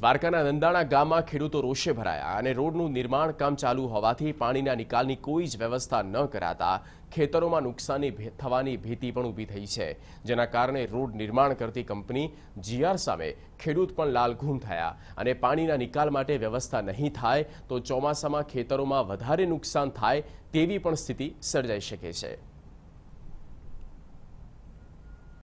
દ્વારકાના નંદાણા ગામમાં ખેડૂતો રોષે ભરાયા અને રોડનું નિર્માણ કામ ચાલુ હોવાથી પાણીના નિકાલની કોઈ જ વ્યવસ્થા ન કરાતા ખેતરોમાં નુકસાની થવાની ભીતિ પણ ઊભી થઈ છે જેના કારણે રોડ નિર્માણ કરતી કંપની જીઆર સામે ખેડૂત પણ લાલઘૂમ થયા અને પાણીના નિકાલ માટે વ્યવસ્થા નહીં થાય તો ચોમાસામાં ખેતરોમાં વધારે નુકસાન થાય તેવી પણ સ્થિતિ સર્જાઈ શકે છે